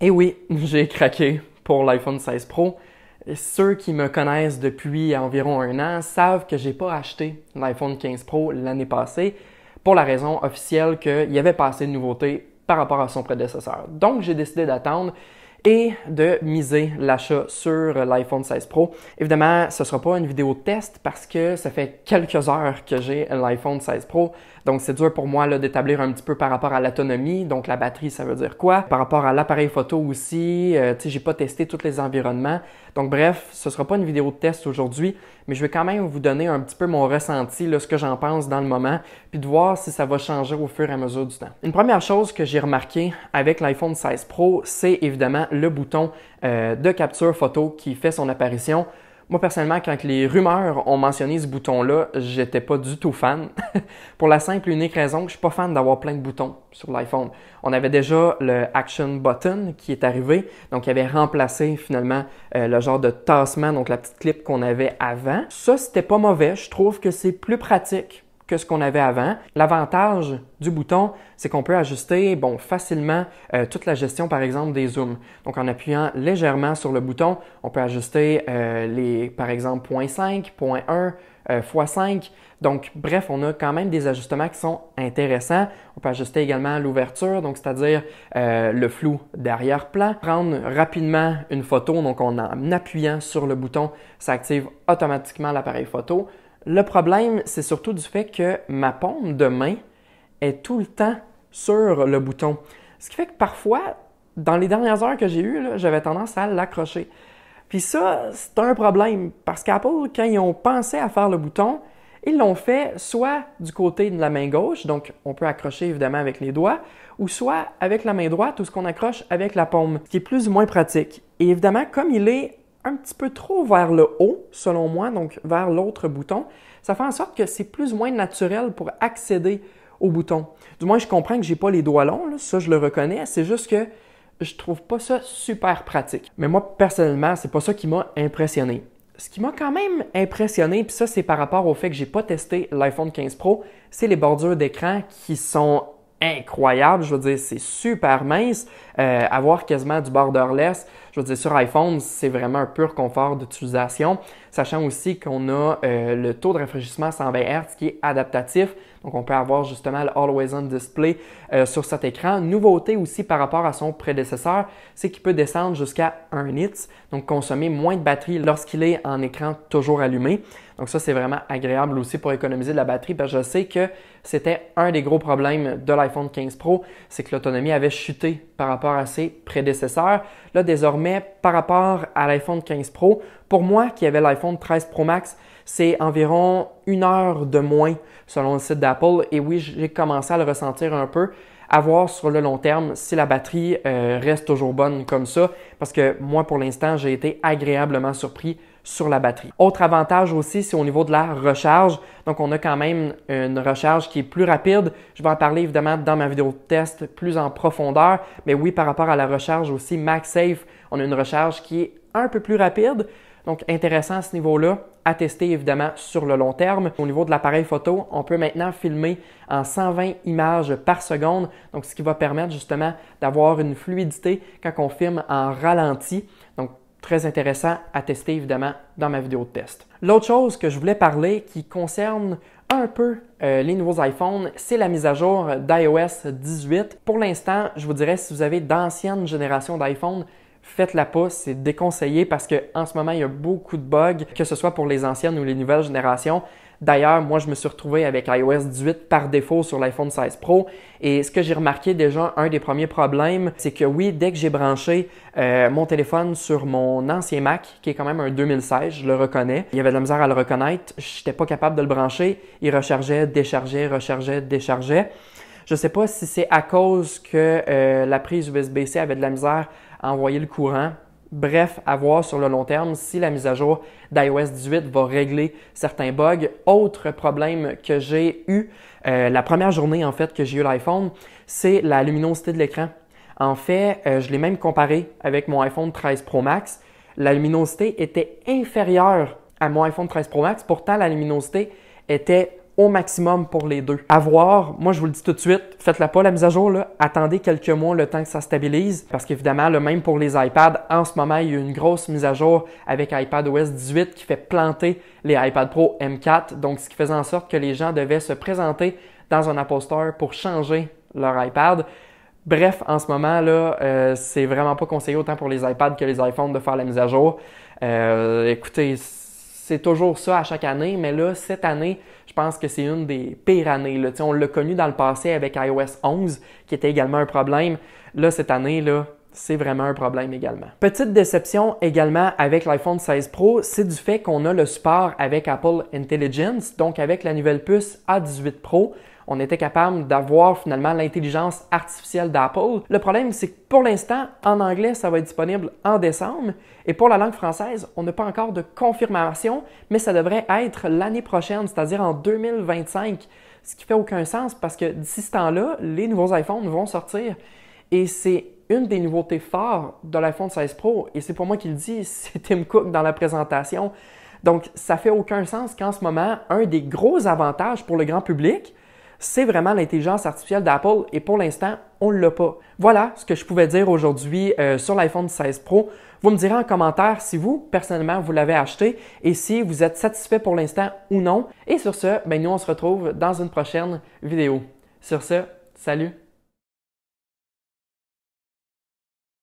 Et eh oui, j'ai craqué pour l'iPhone 16 Pro. Ceux qui me connaissent depuis environ un an savent que j'ai pas acheté l'iPhone 15 Pro l'année passée pour la raison officielle qu'il y avait pas assez de nouveautés par rapport à son prédécesseur. Donc j'ai décidé d'attendre et de miser l'achat sur l'iPhone 16 Pro. Évidemment, ce ne sera pas une vidéo de test parce que ça fait quelques heures que j'ai l'iPhone 16 Pro, donc c'est dur pour moi d'établir un petit peu par rapport à l'autonomie, donc la batterie ça veut dire quoi, par rapport à l'appareil photo aussi, euh, tu sais, j'ai pas testé tous les environnements. Donc bref, ce ne sera pas une vidéo de test aujourd'hui, mais je vais quand même vous donner un petit peu mon ressenti, là, ce que j'en pense dans le moment, puis de voir si ça va changer au fur et à mesure du temps. Une première chose que j'ai remarqué avec l'iPhone 16 Pro, c'est évidemment le bouton euh, de capture photo qui fait son apparition. Moi, personnellement, quand les rumeurs ont mentionné ce bouton-là, j'étais pas du tout fan. Pour la simple et unique raison que je suis pas fan d'avoir plein de boutons sur l'iPhone. On avait déjà le Action Button qui est arrivé, donc il avait remplacé finalement euh, le genre de tassement, donc la petite clip qu'on avait avant. Ça, c'était pas mauvais. Je trouve que c'est plus pratique que ce qu'on avait avant. L'avantage du bouton, c'est qu'on peut ajuster bon, facilement euh, toute la gestion, par exemple, des zooms. Donc, en appuyant légèrement sur le bouton, on peut ajuster euh, les, par exemple, .5, .1 x5. Donc, bref, on a quand même des ajustements qui sont intéressants. On peut ajuster également l'ouverture, donc c'est-à-dire euh, le flou d'arrière-plan. Prendre rapidement une photo, donc en appuyant sur le bouton, ça active automatiquement l'appareil photo. Le problème, c'est surtout du fait que ma paume de main est tout le temps sur le bouton. Ce qui fait que parfois, dans les dernières heures que j'ai eues, j'avais tendance à l'accrocher. Puis ça, c'est un problème parce qu'Apple, quand ils ont pensé à faire le bouton, ils l'ont fait soit du côté de la main gauche, donc on peut accrocher évidemment avec les doigts, ou soit avec la main droite ou ce qu'on accroche avec la paume, ce qui est plus ou moins pratique. Et évidemment, comme il est un petit peu trop vers le haut, selon moi, donc vers l'autre bouton, ça fait en sorte que c'est plus ou moins naturel pour accéder au bouton. Du moins, je comprends que j'ai pas les doigts longs, ça je le reconnais, c'est juste que je trouve pas ça super pratique. Mais moi, personnellement, c'est pas ça qui m'a impressionné. Ce qui m'a quand même impressionné, puis ça c'est par rapport au fait que j'ai pas testé l'iPhone 15 Pro, c'est les bordures d'écran qui sont incroyables. Je veux dire, c'est super mince, avoir euh, quasiment du borderless. Je veux dire, sur iPhone, c'est vraiment un pur confort d'utilisation, sachant aussi qu'on a euh, le taux de rafraîchissement 120 Hz qui est adaptatif. Donc, on peut avoir justement le On Display euh, sur cet écran. Nouveauté aussi par rapport à son prédécesseur, c'est qu'il peut descendre jusqu'à 1 nits, donc consommer moins de batterie lorsqu'il est en écran toujours allumé. Donc ça, c'est vraiment agréable aussi pour économiser de la batterie. Parce que je sais que c'était un des gros problèmes de l'iPhone 15 Pro, c'est que l'autonomie avait chuté par rapport à ses prédécesseurs. Là, désormais, mais par rapport à l'iPhone 15 Pro, pour moi qui avait l'iPhone 13 Pro Max, c'est environ une heure de moins selon le site d'Apple. Et oui, j'ai commencé à le ressentir un peu à voir sur le long terme si la batterie euh, reste toujours bonne comme ça, parce que moi, pour l'instant, j'ai été agréablement surpris sur la batterie. Autre avantage aussi, c'est au niveau de la recharge. Donc, on a quand même une recharge qui est plus rapide. Je vais en parler évidemment dans ma vidéo de test plus en profondeur. Mais oui, par rapport à la recharge aussi, MagSafe, on a une recharge qui est un peu plus rapide. Donc, intéressant à ce niveau-là, à tester évidemment sur le long terme. Au niveau de l'appareil photo, on peut maintenant filmer en 120 images par seconde, donc ce qui va permettre justement d'avoir une fluidité quand on filme en ralenti. Donc, Très intéressant à tester évidemment dans ma vidéo de test. L'autre chose que je voulais parler qui concerne un peu euh, les nouveaux iPhones, c'est la mise à jour d'iOS 18. Pour l'instant, je vous dirais si vous avez d'anciennes générations d'iPhone, faites-la pas, c'est déconseillé parce qu'en ce moment, il y a beaucoup de bugs, que ce soit pour les anciennes ou les nouvelles générations. D'ailleurs, moi, je me suis retrouvé avec iOS 18 par défaut sur l'iPhone 16 Pro. Et ce que j'ai remarqué déjà, un des premiers problèmes, c'est que oui, dès que j'ai branché euh, mon téléphone sur mon ancien Mac, qui est quand même un 2016, je le reconnais, il y avait de la misère à le reconnaître. je n'étais pas capable de le brancher. Il rechargeait, déchargeait, rechargeait, déchargeait. Je ne sais pas si c'est à cause que euh, la prise USB-C avait de la misère à envoyer le courant Bref, à voir sur le long terme si la mise à jour d'iOS 18 va régler certains bugs. Autre problème que j'ai eu euh, la première journée en fait que j'ai eu l'iPhone, c'est la luminosité de l'écran. En fait, euh, je l'ai même comparé avec mon iPhone 13 Pro Max. La luminosité était inférieure à mon iPhone 13 Pro Max. Pourtant, la luminosité était au maximum pour les deux. À voir, moi je vous le dis tout de suite, faites-la pas la mise à jour, là. attendez quelques mois le temps que ça stabilise, parce qu'évidemment, le même pour les iPads, en ce moment, il y a une grosse mise à jour avec iPadOS 18 qui fait planter les iPad Pro M4, donc ce qui faisait en sorte que les gens devaient se présenter dans un Apple Store pour changer leur iPad. Bref, en ce moment, là, euh, c'est vraiment pas conseillé autant pour les iPads que les iPhones de faire la mise à jour. Euh, écoutez, c'est toujours ça à chaque année, mais là, cette année, je pense que c'est une des pires années. On l'a connu dans le passé avec iOS 11, qui était également un problème. Là, cette année, là, c'est vraiment un problème également. Petite déception également avec l'iPhone 16 Pro, c'est du fait qu'on a le support avec Apple Intelligence, donc avec la nouvelle puce A18 Pro on était capable d'avoir finalement l'intelligence artificielle d'Apple. Le problème, c'est que pour l'instant, en anglais, ça va être disponible en décembre. Et pour la langue française, on n'a pas encore de confirmation, mais ça devrait être l'année prochaine, c'est-à-dire en 2025. Ce qui fait aucun sens parce que d'ici ce temps-là, les nouveaux iPhones vont sortir. Et c'est une des nouveautés fortes de l'iPhone 16 Pro, et c'est pour moi qu'il le dit, c'est Tim Cook dans la présentation. Donc, ça fait aucun sens qu'en ce moment, un des gros avantages pour le grand public, c'est vraiment l'intelligence artificielle d'Apple et pour l'instant, on ne l'a pas. Voilà ce que je pouvais dire aujourd'hui euh, sur l'iPhone 16 Pro. Vous me direz en commentaire si vous, personnellement, vous l'avez acheté et si vous êtes satisfait pour l'instant ou non. Et sur ce, ben, nous, on se retrouve dans une prochaine vidéo. Sur ce, salut!